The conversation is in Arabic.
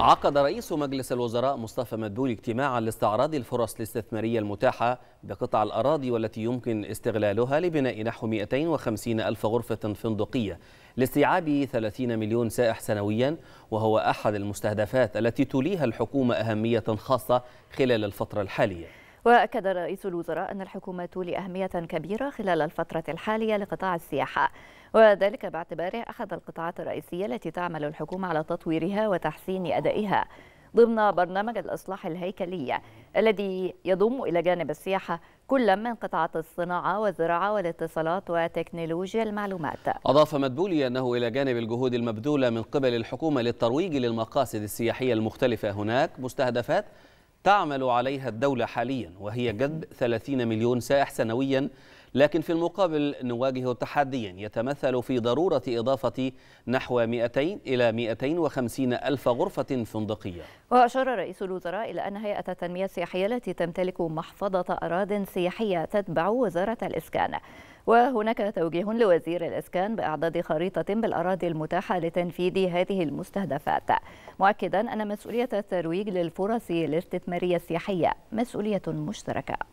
عقد رئيس مجلس الوزراء مصطفى مدبول اجتماعا لاستعراض الفرص الاستثمارية المتاحة بقطع الأراضي والتي يمكن استغلالها لبناء نحو 250 ألف غرفة فندقية لاستيعاب 30 مليون سائح سنويا وهو أحد المستهدفات التي توليها الحكومة أهمية خاصة خلال الفترة الحالية وأكد رئيس الوزراء أن الحكومة تولي أهمية كبيرة خلال الفترة الحالية لقطاع السياحة وذلك باعتباره أحد القطاعات الرئيسية التي تعمل الحكومة على تطويرها وتحسين أدائها ضمن برنامج الإصلاح الهيكلي الذي يضم إلى جانب السياحة كل من قطاعات الصناعة والزراعة والاتصالات وتكنولوجيا المعلومات أضاف مدبولي أنه إلى جانب الجهود المبذولة من قبل الحكومة للترويج للمقاصد السياحية المختلفة هناك مستهدفات تعمل عليها الدولة حاليا وهي جذب 30 مليون سائح سنويا لكن في المقابل نواجه تحديا يتمثل في ضرورة إضافة نحو 200 إلى 250 ألف غرفة فندقية وأشار رئيس الوزراء إلى أن هيئة التنمية السياحية التي تمتلك محفظة أراض سياحية تتبع وزارة الإسكان وهناك توجيه لوزير الإسكان بإعداد خريطة بالأراضي المتاحة لتنفيذ هذه المستهدفات مؤكدا أن مسؤولية الترويج للفرص الاستثمارية السياحية مسؤولية مشتركة